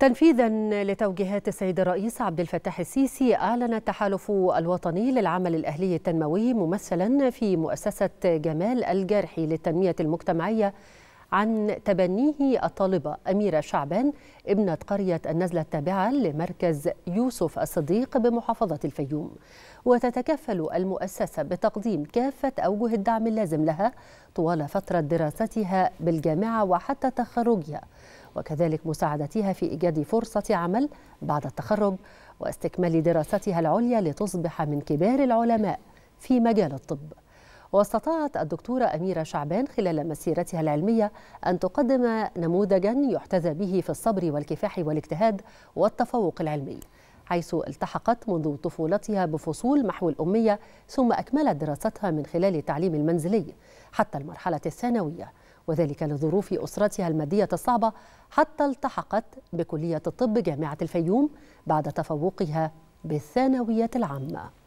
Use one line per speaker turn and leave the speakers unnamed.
تنفيذا لتوجيهات السيد الرئيس عبد الفتاح السيسي اعلن التحالف الوطني للعمل الاهلي التنموي ممثلا في مؤسسه جمال الجرحي للتنميه المجتمعيه عن تبنيه الطالبة أميرة شعبان ابنة قرية النزلة التابعة لمركز يوسف الصديق بمحافظة الفيوم وتتكفل المؤسسة بتقديم كافة أوجه الدعم اللازم لها طوال فترة دراستها بالجامعة وحتى تخرجها وكذلك مساعدتها في إيجاد فرصة عمل بعد التخرج واستكمال دراستها العليا لتصبح من كبار العلماء في مجال الطب واستطاعت الدكتورة أميرة شعبان خلال مسيرتها العلمية أن تقدم نموذجا يحتذى به في الصبر والكفاح والاجتهاد والتفوق العلمي حيث التحقت منذ طفولتها بفصول محو الأمية ثم أكملت دراستها من خلال التعليم المنزلي حتى المرحلة الثانوية وذلك لظروف أسرتها المادية الصعبة حتى التحقت بكلية الطب جامعة الفيوم بعد تفوقها بالثانوية العامة